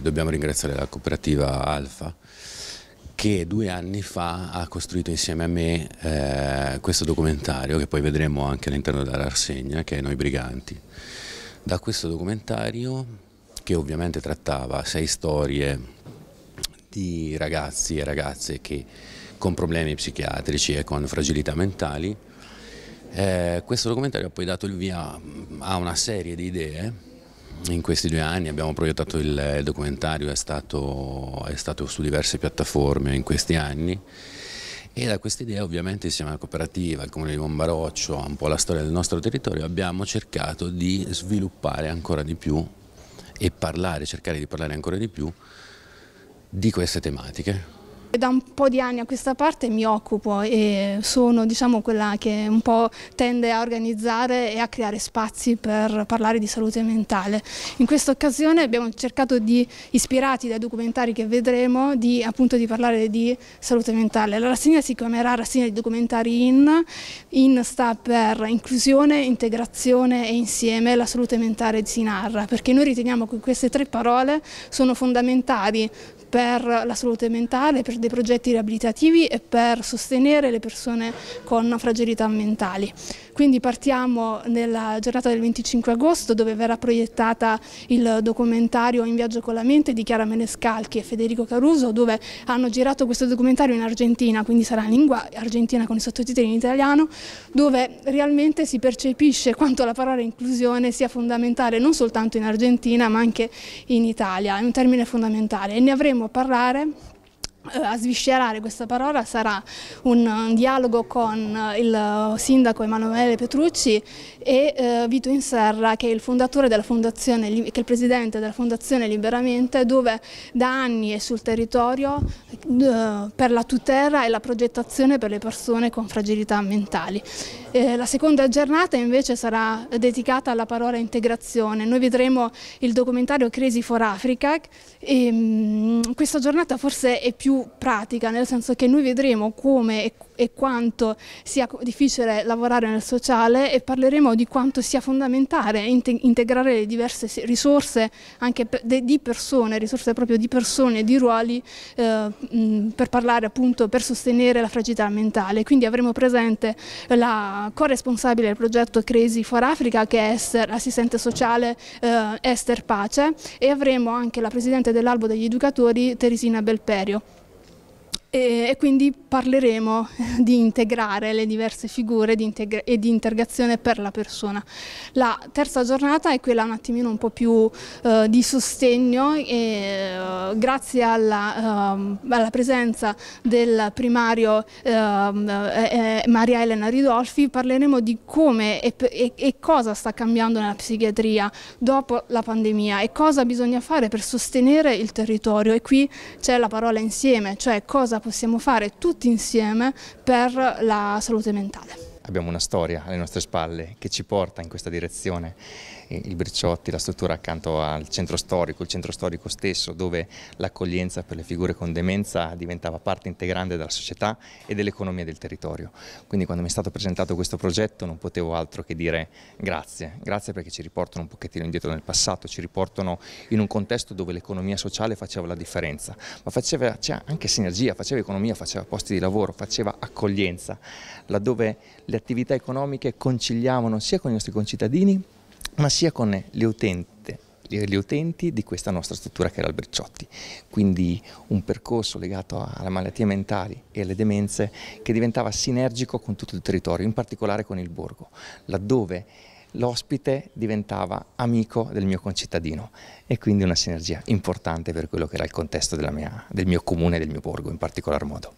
Dobbiamo ringraziare la cooperativa Alfa che due anni fa ha costruito insieme a me eh, questo documentario che poi vedremo anche all'interno della rassegna che è Noi Briganti. Da questo documentario che ovviamente trattava sei storie di ragazzi e ragazze che con problemi psichiatrici e con fragilità mentali, eh, questo documentario ha poi dato il via a una serie di idee in questi due anni abbiamo proiettato il documentario, è stato, è stato su diverse piattaforme in questi anni e da questa idea ovviamente insieme alla cooperativa, al comune di Bombaroccio, un po' la storia del nostro territorio, abbiamo cercato di sviluppare ancora di più e parlare, cercare di parlare ancora di più di queste tematiche da un po' di anni a questa parte mi occupo e sono diciamo, quella che un po' tende a organizzare e a creare spazi per parlare di salute mentale. In questa occasione abbiamo cercato di, ispirati dai documentari che vedremo, di, appunto di parlare di salute mentale. La rassegna si chiamerà rassegna di documentari IN, IN sta per inclusione, integrazione e insieme la salute mentale si narra, perché noi riteniamo che queste tre parole sono fondamentali per la salute mentale, per dei progetti riabilitativi e per sostenere le persone con fragilità mentali. Quindi partiamo nella giornata del 25 agosto dove verrà proiettata il documentario In viaggio con la mente di Chiara Menescalchi e Federico Caruso dove hanno girato questo documentario in Argentina, quindi sarà in lingua argentina con i sottotitoli in italiano, dove realmente si percepisce quanto la parola inclusione sia fondamentale non soltanto in Argentina ma anche in Italia, è un termine fondamentale e ne avremo a parlare eh, a sviscerare questa parola sarà un dialogo con eh, il sindaco Emanuele Petrucci e eh, Vito Inserra che è il fondatore della fondazione, che è il presidente della fondazione Liberamente dove da anni è sul territorio per la tutela e la progettazione per le persone con fragilità mentali. Eh, la seconda giornata invece sarà dedicata alla parola integrazione. Noi vedremo il documentario Crazy for Africa e mh, mm, questa giornata forse è più pratica, nel senso che noi vedremo come e come e quanto sia difficile lavorare nel sociale e parleremo di quanto sia fondamentale integrare le diverse risorse anche di persone, risorse proprio di persone, di ruoli eh, per parlare appunto per sostenere la fragilità mentale. Quindi avremo presente la corresponsabile del progetto Crazy for Africa che è Esther, assistente sociale eh, Esther Pace e avremo anche la presidente dell'Albo degli Educatori Teresina Belperio e, e quindi parleremo di integrare le diverse figure di e di integrazione per la persona. La terza giornata è quella un attimino un po' più eh, di sostegno e eh, grazie alla, ehm, alla, presenza del primario ehm, eh, eh, Maria Elena Ridolfi parleremo di come e, e, e cosa sta cambiando nella psichiatria dopo la pandemia e cosa bisogna fare per sostenere il territorio e qui c'è la parola insieme, cioè cosa possiamo fare tutti insieme per la salute mentale abbiamo una storia alle nostre spalle che ci porta in questa direzione. Il Briciotti, la struttura accanto al centro storico, il centro storico stesso, dove l'accoglienza per le figure con demenza diventava parte integrante della società e dell'economia del territorio. Quindi quando mi è stato presentato questo progetto non potevo altro che dire grazie, grazie perché ci riportano un pochettino indietro nel passato, ci riportano in un contesto dove l'economia sociale faceva la differenza, ma faceva anche sinergia, faceva economia, faceva posti di lavoro, faceva accoglienza, laddove le attività economiche conciliavano sia con i nostri concittadini ma sia con le utenti, gli utenti di questa nostra struttura che era il Bricciotti, quindi un percorso legato alle malattie mentali e alle demenze che diventava sinergico con tutto il territorio, in particolare con il borgo, laddove l'ospite diventava amico del mio concittadino e quindi una sinergia importante per quello che era il contesto mia, del mio comune e del mio borgo in particolar modo.